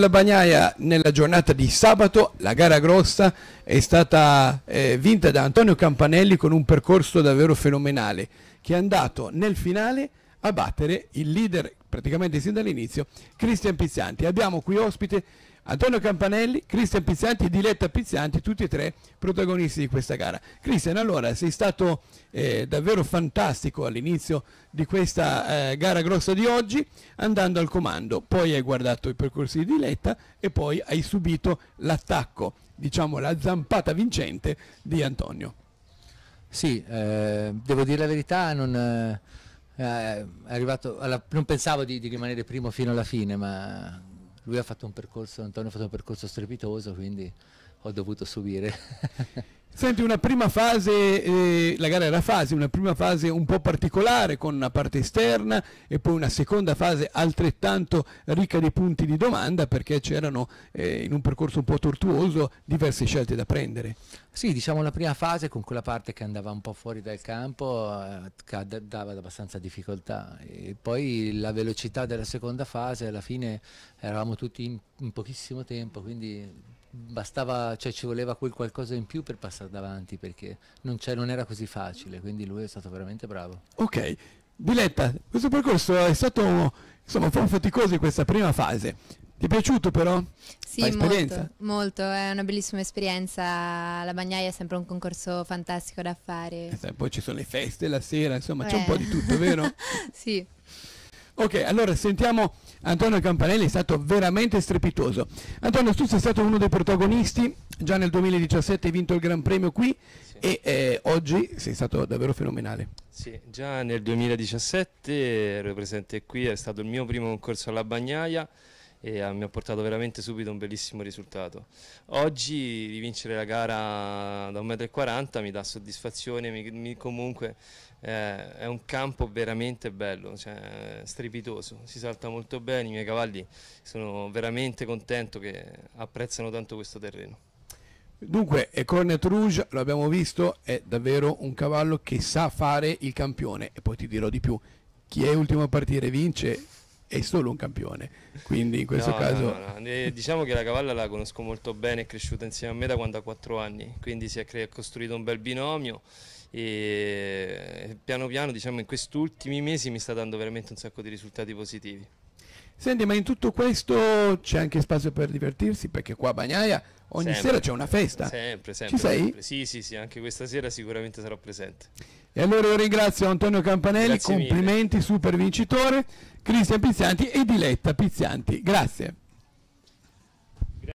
La Bagnaia nella giornata di sabato, la gara grossa, è stata eh, vinta da Antonio Campanelli con un percorso davvero fenomenale che è andato nel finale a battere il leader praticamente sin dall'inizio, Cristian Pizzanti. Abbiamo qui ospite Antonio Campanelli, Cristian Pizzanti e Diletta Pizzanti, tutti e tre protagonisti di questa gara. Cristian, allora sei stato eh, davvero fantastico all'inizio di questa eh, gara grossa di oggi, andando al comando, poi hai guardato i percorsi di Diletta e poi hai subito l'attacco, diciamo la zampata vincente di Antonio. Sì, eh, devo dire la verità, non... Eh, eh, alla, non pensavo di, di, rimanere primo fino alla fine, ma lui ha fatto un percorso, Antonio ha fatto un percorso strepitoso, quindi ho dovuto subire. Senti, una prima fase, eh, la gara era a fasi, una prima fase un po' particolare con una parte esterna e poi una seconda fase altrettanto ricca di punti di domanda perché c'erano eh, in un percorso un po' tortuoso diverse scelte da prendere. Sì, diciamo la prima fase con quella parte che andava un po' fuori dal campo eh, dava abbastanza difficoltà e poi la velocità della seconda fase alla fine eravamo tutti in, in pochissimo tempo, quindi bastava, cioè ci voleva quel qualcosa in più per passare davanti perché non, non era così facile, quindi lui è stato veramente bravo. Ok, Diletta, questo percorso è stato insomma un po' faticoso in questa prima fase. Ti è piaciuto però? Sì, molto, molto, è una bellissima esperienza, la bagnaia è sempre un concorso fantastico da fare. E eh, poi ci sono le feste la sera, insomma eh. c'è un po' di tutto, eh. vero? sì. Ok, allora sentiamo Antonio Campanelli, è stato veramente strepitoso. Antonio, tu sei stato uno dei protagonisti, già nel 2017 hai vinto il Gran Premio qui sì. e eh, oggi sei stato davvero fenomenale. Sì, già nel 2017 ero presente qui, è stato il mio primo concorso alla Bagnaia e eh, mi ha portato veramente subito un bellissimo risultato. Oggi vincere la gara da 1,40 m mi dà soddisfazione, mi, mi comunque eh, è un campo veramente bello, cioè, strepitoso, si salta molto bene, i miei cavalli sono veramente contento che apprezzano tanto questo terreno. Dunque, Cornet Rouge, l'abbiamo visto, è davvero un cavallo che sa fare il campione e poi ti dirò di più, chi è ultimo a partire vince è solo un campione. Quindi in questo no, caso... No, no, eh, diciamo che la cavalla la conosco molto bene, è cresciuta insieme a me da quando ha 4 anni, quindi si è cre- costruito un bel binomio e eh, piano piano diciamo in questi ultimi mesi mi sta dando veramente un sacco di risultati positivi. Senti, ma in tutto questo c'è anche spazio per divertirsi perché qua a Bagnaia ogni sempre, sera c'è una festa. Sempre, sempre. Ci sempre. sei? Sì, sì, sì, anche questa sera sicuramente sarò presente. E allora io ringrazio Antonio Campanelli, complimenti, super vincitore, Cristian Pizzianti e Diletta Pizzianti. Grazie.